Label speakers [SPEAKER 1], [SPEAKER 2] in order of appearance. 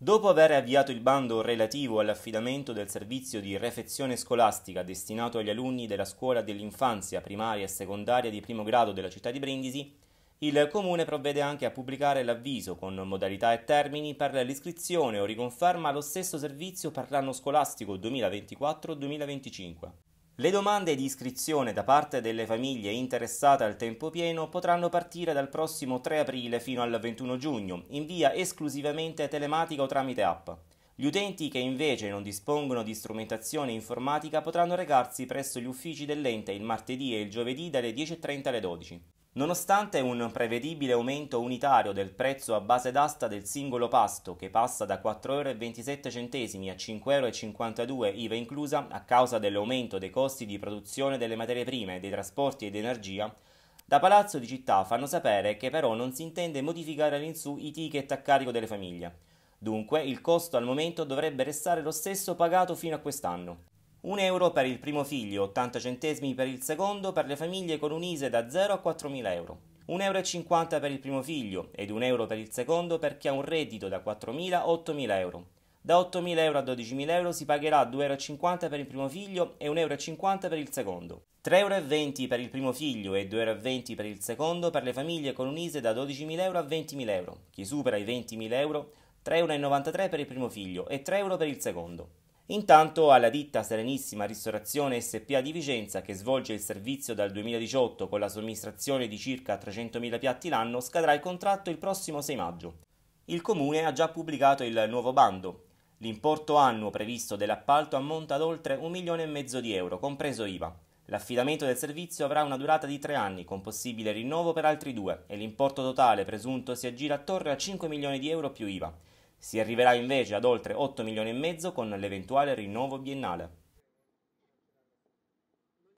[SPEAKER 1] Dopo aver avviato il bando relativo all'affidamento del servizio di refezione scolastica destinato agli alunni della scuola dell'infanzia primaria e secondaria di primo grado della città di Brindisi, il Comune provvede anche a pubblicare l'avviso con modalità e termini per l'iscrizione o riconferma allo stesso servizio per l'anno scolastico 2024-2025. Le domande di iscrizione da parte delle famiglie interessate al tempo pieno potranno partire dal prossimo 3 aprile fino al 21 giugno, in via esclusivamente telematica o tramite app. Gli utenti che invece non dispongono di strumentazione informatica potranno recarsi presso gli uffici dell'ente il martedì e il giovedì dalle 10.30 alle 12. Nonostante un prevedibile aumento unitario del prezzo a base d'asta del singolo pasto, che passa da 4,27 euro a 5,52 euro IVA inclusa a causa dell'aumento dei costi di produzione delle materie prime, dei trasporti ed energia, da Palazzo di Città fanno sapere che però non si intende modificare all'insù i ticket a carico delle famiglie. Dunque il costo al momento dovrebbe restare lo stesso pagato fino a quest'anno. 1 euro per il primo figlio, 80 centesimi per il secondo per le famiglie con un ISE da 0 a 4.000 euro. 1,50 euro per il primo figlio ed 1 euro per il secondo per chi ha un reddito da 4.000 a 8.000 euro. Da 8.000 euro a 12.000 euro si pagherà 2,50 euro per il primo figlio e 1,50 euro per il secondo. 3,20 euro per il primo figlio e 2,20 euro per il secondo per le famiglie con un ISE da 12.000 euro a 20.000 euro. Chi supera i 20.000 euro, 3,93 euro per il primo figlio e 3 euro per il secondo. Intanto alla ditta Serenissima Ristorazione SPA di Vicenza, che svolge il servizio dal 2018 con la somministrazione di circa 300.000 piatti l'anno, scadrà il contratto il prossimo 6 maggio. Il comune ha già pubblicato il nuovo bando. L'importo annuo previsto dell'appalto ammonta ad oltre un milione e mezzo di euro, compreso IVA. L'affidamento del servizio avrà una durata di tre anni, con possibile rinnovo per altri due, e l'importo totale presunto si aggira attorno a 5 milioni di euro più IVA. Si arriverà invece ad oltre 8 milioni e mezzo con l'eventuale rinnovo biennale.